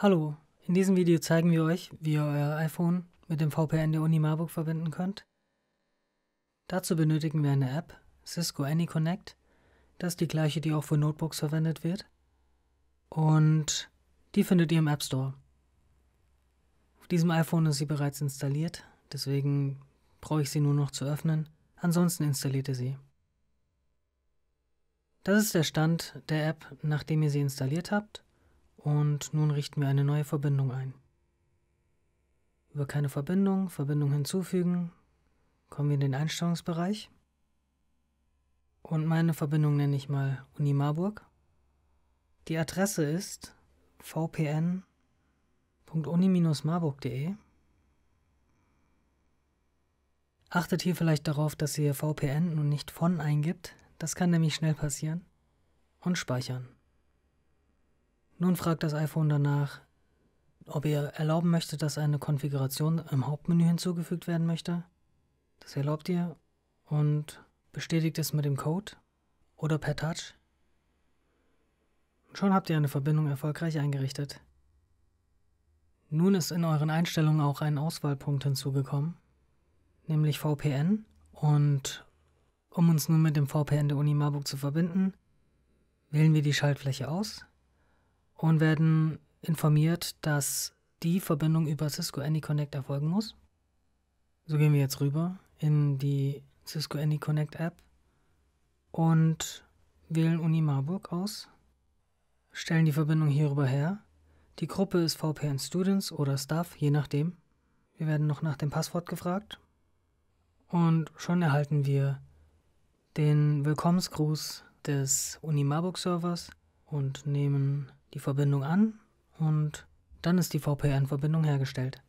Hallo, in diesem Video zeigen wir euch, wie ihr euer iPhone mit dem VPN der Uni Marburg verbinden könnt. Dazu benötigen wir eine App, Cisco AnyConnect. Das ist die gleiche, die auch für Notebooks verwendet wird. Und die findet ihr im App Store. Auf diesem iPhone ist sie bereits installiert, deswegen brauche ich sie nur noch zu öffnen. Ansonsten installiert ihr sie. Das ist der Stand der App, nachdem ihr sie installiert habt. Und nun richten wir eine neue Verbindung ein. Über keine Verbindung, Verbindung hinzufügen, kommen wir in den Einstellungsbereich. Und meine Verbindung nenne ich mal Uni Marburg. Die Adresse ist vpn.uni-marburg.de. Achtet hier vielleicht darauf, dass ihr VPN und nicht von eingibt. Das kann nämlich schnell passieren. Und speichern. Nun fragt das iPhone danach, ob ihr erlauben möchtet, dass eine Konfiguration im Hauptmenü hinzugefügt werden möchte. Das erlaubt ihr und bestätigt es mit dem Code oder per Touch. Schon habt ihr eine Verbindung erfolgreich eingerichtet. Nun ist in euren Einstellungen auch ein Auswahlpunkt hinzugekommen, nämlich VPN. Und um uns nun mit dem VPN der Uni Marburg zu verbinden, wählen wir die Schaltfläche aus und werden informiert, dass die Verbindung über Cisco AnyConnect erfolgen muss. So gehen wir jetzt rüber in die Cisco AnyConnect App und wählen Uni Marburg aus, stellen die Verbindung hierüber her. Die Gruppe ist VPN Students oder Staff, je nachdem. Wir werden noch nach dem Passwort gefragt und schon erhalten wir den Willkommensgruß des Uni Marburg Servers und nehmen die Verbindung an und dann ist die VPN-Verbindung hergestellt.